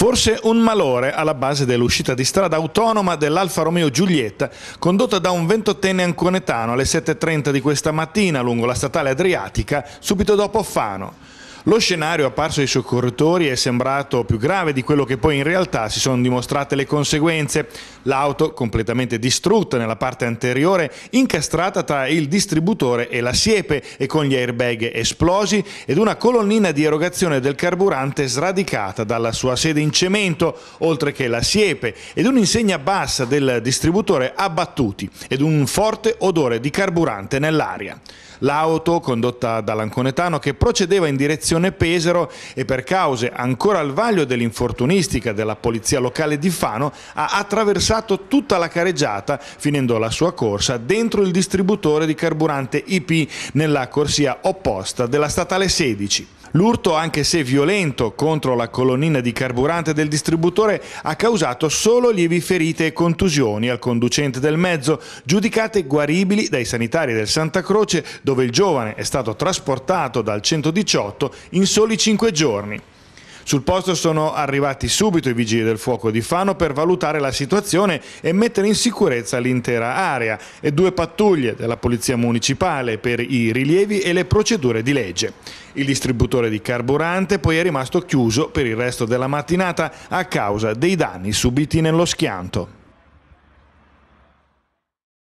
Forse un malore alla base dell'uscita di strada autonoma dell'Alfa Romeo Giulietta, condotta da un ventottenne anconetano alle 7.30 di questa mattina lungo la statale Adriatica, subito dopo Fano. Lo scenario apparso ai soccorritori è sembrato più grave di quello che poi in realtà si sono dimostrate le conseguenze. L'auto, completamente distrutta nella parte anteriore, incastrata tra il distributore e la siepe e con gli airbag esplosi ed una colonnina di erogazione del carburante sradicata dalla sua sede in cemento, oltre che la siepe ed un'insegna bassa del distributore abbattuti ed un forte odore di carburante nell'aria. L'auto, condotta dall'anconetano, che procedeva in direzione sezione Pesaro e per cause ancora al vaglio dell'infortunistica della polizia locale di Fano ha attraversato tutta la careggiata finendo la sua corsa dentro il distributore di carburante IP nella corsia opposta della statale 16. L'urto, anche se violento contro la colonnina di carburante del distributore, ha causato solo lievi ferite e contusioni al conducente del mezzo, giudicate guaribili dai sanitari del Santa Croce, dove il giovane è stato trasportato dal 118 in soli 5 giorni. Sul posto sono arrivati subito i vigili del fuoco di Fano per valutare la situazione e mettere in sicurezza l'intera area e due pattuglie della Polizia Municipale per i rilievi e le procedure di legge. Il distributore di carburante poi è rimasto chiuso per il resto della mattinata a causa dei danni subiti nello schianto.